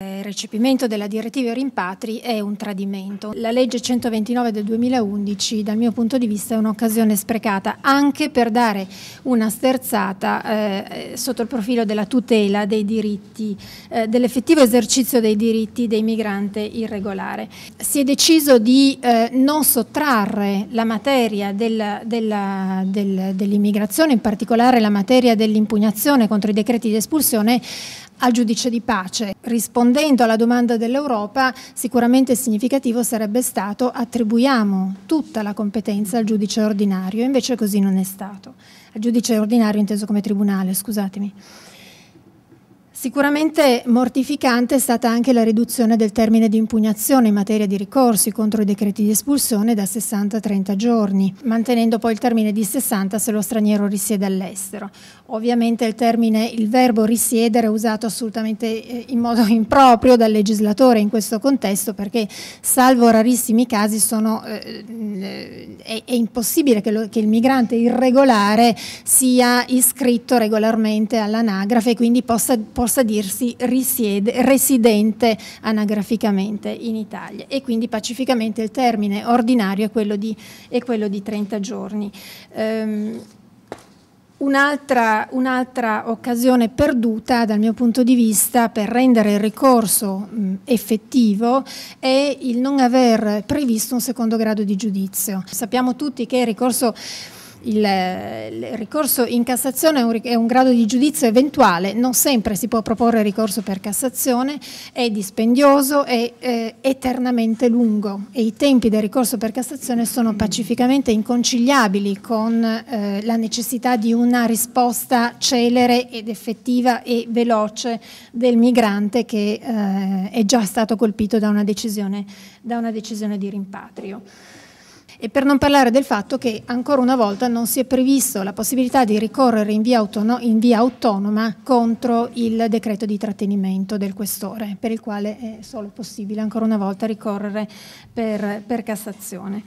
Il eh, recepimento della direttiva rimpatri è un tradimento. La legge 129 del 2011 dal mio punto di vista è un'occasione sprecata anche per dare una sterzata eh, sotto il profilo della tutela dei diritti, eh, dell'effettivo esercizio dei diritti dei migranti irregolari. Si è deciso di eh, non sottrarre la materia dell'immigrazione, in particolare la materia dell'impugnazione contro i decreti di espulsione al giudice di pace. Rispondendo alla domanda dell'Europa, sicuramente significativo sarebbe stato attribuiamo tutta la competenza al giudice ordinario, invece così non è stato. Al giudice ordinario inteso come tribunale, scusatemi. Sicuramente mortificante è stata anche la riduzione del termine di impugnazione in materia di ricorsi contro i decreti di espulsione da 60 a 30 giorni, mantenendo poi il termine di 60 se lo straniero risiede all'estero. Ovviamente il termine, il verbo risiedere è usato assolutamente eh, in modo improprio dal legislatore in questo contesto perché salvo rarissimi casi sono, eh, eh, è, è, impossibile che, lo, che, il migrante irregolare sia iscritto regolarmente all'anagrafe e quindi possa, possa dirsi risiede, residente anagraficamente in Italia e quindi pacificamente il termine ordinario è quello di, è quello di 30 giorni. Ehm, Un'altra, un'altra, occasione perduta dal mio punto di vista per rendere il ricorso effettivo è il non aver previsto un secondo grado di giudizio. Sappiamo tutti che il ricorso il, il ricorso in Cassazione è un, è un, grado di giudizio eventuale, non sempre si può proporre ricorso per Cassazione, è dispendioso, è eh, eternamente lungo e i tempi del ricorso per Cassazione sono pacificamente inconciliabili con eh, la necessità di una risposta celere ed effettiva e veloce del migrante che eh, è già stato colpito da una decisione, da una decisione di rimpatrio. E per non parlare del fatto che ancora una volta non si è previsto la possibilità di ricorrere in via, autono in via autonoma contro il decreto di trattenimento del questore, per il quale è solo possibile ancora una volta ricorrere per, per Cassazione.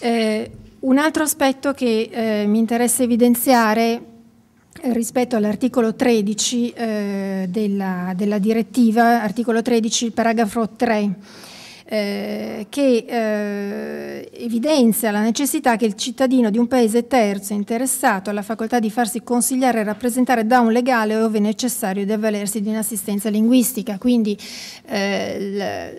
Eh, un altro aspetto che eh, mi interessa evidenziare eh, rispetto all'articolo 13 eh, della, della, direttiva, articolo 13, paragrafo 3, eh, che eh, evidenzia la necessità che il cittadino di un paese terzo interessato alla facoltà di farsi consigliare e rappresentare da un legale ove necessario di avvalersi di un'assistenza linguistica. Quindi eh,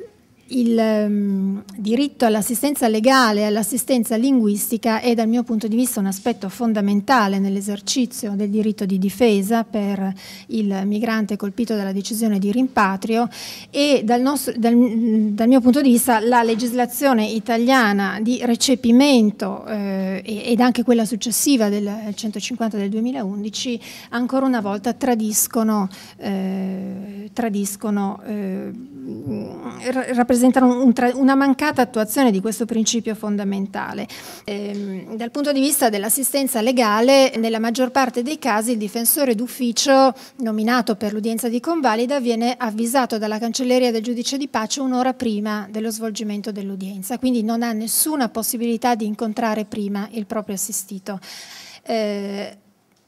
il um, diritto all'assistenza legale e all'assistenza linguistica è dal mio punto di vista un aspetto fondamentale nell'esercizio del diritto di difesa per il migrante colpito dalla decisione di rimpatrio e dal, nostro, dal, dal mio punto di vista la legislazione italiana di recepimento eh, ed anche quella successiva del 150 del 2011 ancora una volta tradiscono, eh, tradiscono eh, rappresentano rappresentano un tra, una mancata attuazione di questo principio fondamentale. Ehm, dal punto di vista dell'assistenza legale, nella maggior parte dei casi il difensore d'ufficio nominato per l'udienza di convalida viene avvisato dalla cancelleria del giudice di pace un'ora prima dello svolgimento dell'udienza, quindi non ha nessuna possibilità di incontrare prima il proprio assistito. Eh,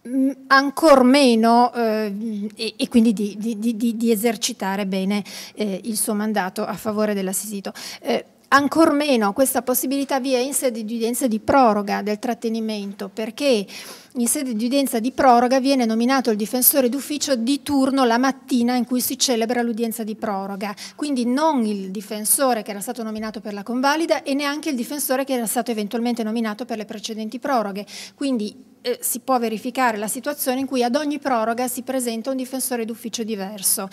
Mm, ancor meno eh, e, e, quindi di, di, di, di esercitare bene eh, il suo mandato a favore dell'assistito. Eh, Ancor meno questa possibilità vi è in sede di udienza di proroga del trattenimento, perché in sede di udienza di proroga viene nominato il difensore d'ufficio di turno la mattina in cui si celebra l'udienza di proroga, quindi non il difensore che era stato nominato per la convalida e neanche il difensore che era stato eventualmente nominato per le precedenti proroghe. Quindi eh, si può verificare la situazione in cui ad ogni proroga si presenta un difensore d'ufficio diverso,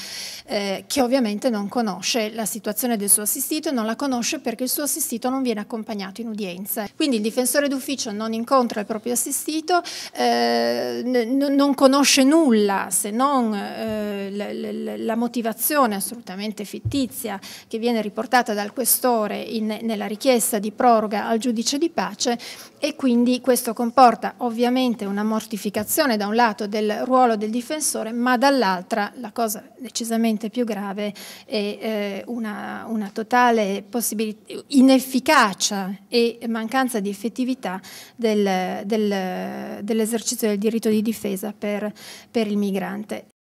eh, che ovviamente non conosce la situazione del suo assistito e non la conosce perché il suo assistito non viene accompagnato in udienza. Quindi il difensore d'ufficio non incontra il proprio assistito, eh, non conosce nulla se non eh, la, la motivazione assolutamente fittizia che viene riportata dal questore in, nella richiesta di proroga al giudice di pace e quindi questo comporta ovviamente sicuramente una mortificazione da un lato del ruolo del difensore, ma dall'altra, la cosa decisamente più grave, è eh, una, una, totale inefficacia e mancanza di effettività del, del, dell'esercizio del diritto di difesa per, per il migrante.